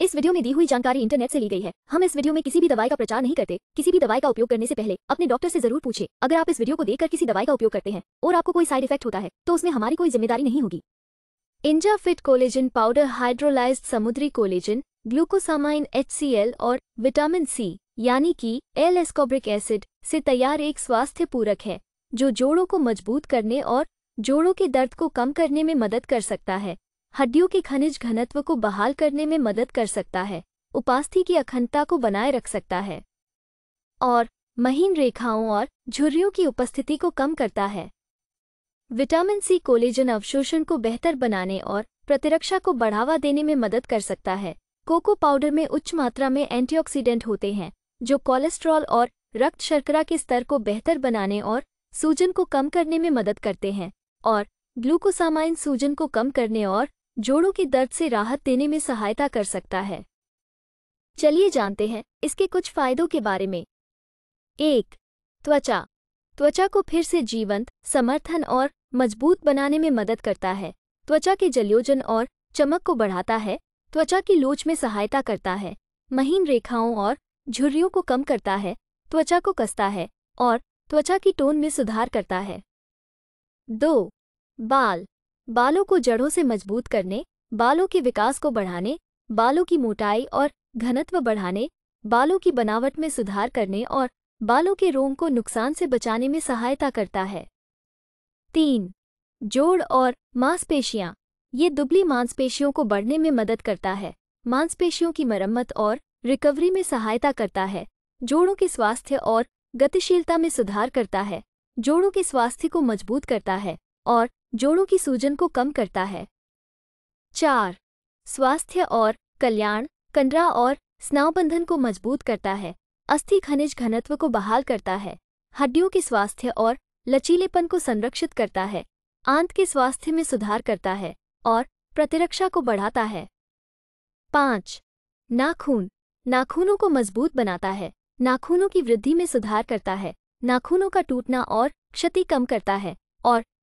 इस वीडियो में दी हुई जानकारी इंटरनेट से ली गई है हम इस वीडियो में किसी भी दवाई का प्रचार नहीं करते किसी भी दवाई का उपयोग करने से पहले अपने डॉक्टर से जरूर पूछे अगर आप इस वीडियो को देखकर किसी दवाई का उपयोग करते हैं और आपको कोई साइड इफेक्ट होता है तो उसमें हमारी कोई जिम्मेदारी नहीं होगी इंजा फिट कोलेजिन पाउडर हाइड्रोलाइज समुद्री कोलेजिन ग्लूकोसामाइन एच और विटामिन सी यानी की एल एस्कोब्रिक एसिड से तैयार एक स्वास्थ्य पूरक है जो जोड़ों को मजबूत करने और जोड़ों के दर्द को कम करने में मदद कर सकता है हड्डियों के खनिज घनत्व को बहाल करने में मदद कर सकता है उपास्थि की अखंडता को बनाए रख सकता है और महीन रेखाओं और झुर्रियों की उपस्थिति को कम करता है विटामिन सी कोलेजन अवशोषण को बेहतर बनाने और प्रतिरक्षा को बढ़ावा देने में मदद कर सकता है कोको पाउडर में उच्च मात्रा में एंटीऑक्सीडेंट होते हैं जो कोलेस्ट्रॉल और रक्त शर्करा के स्तर को बेहतर बनाने और सूजन को कम करने में मदद करते हैं और ग्लूकोसामाइन सूजन को कम करने और जोड़ों के दर्द से राहत देने में सहायता कर सकता है चलिए जानते हैं इसके कुछ फायदों के बारे में एक त्वचा त्वचा को फिर से जीवंत समर्थन और मजबूत बनाने में मदद करता है त्वचा के जलयोजन और चमक को बढ़ाता है त्वचा की लोच में सहायता करता है महीन रेखाओं और झुर्रियों को कम करता है त्वचा को कसता है और त्वचा की टोन में सुधार करता है दो बाल बालों को जड़ों से मजबूत करने बालों के विकास को बढ़ाने बालों की मोटाई और घनत्व बढ़ाने बालों की बनावट में सुधार करने और बालों के रोम को नुकसान से बचाने में सहायता करता है तीन जोड़ और मांसपेशियां ये दुबली मांसपेशियों को बढ़ने में मदद करता है मांसपेशियों की मरम्मत और रिकवरी में सहायता करता है जोड़ों के स्वास्थ्य और गतिशीलता में सुधार करता है जोड़ों के स्वास्थ्य को मजबूत करता है और जोड़ों की सूजन को कम करता है चार स्वास्थ्य और कल्याण कंडरा और स्नावबंधन को मजबूत करता है अस्थि खनिज घनत्व को बहाल करता है हड्डियों के स्वास्थ्य और लचीलेपन को संरक्षित करता है आंत के स्वास्थ्य में सुधार करता है और प्रतिरक्षा को बढ़ाता है पाँच नाखून नाखूनों को मजबूत बनाता है नाखूनों की वृद्धि में सुधार करता है नाखूनों का टूटना और क्षति कम करता है और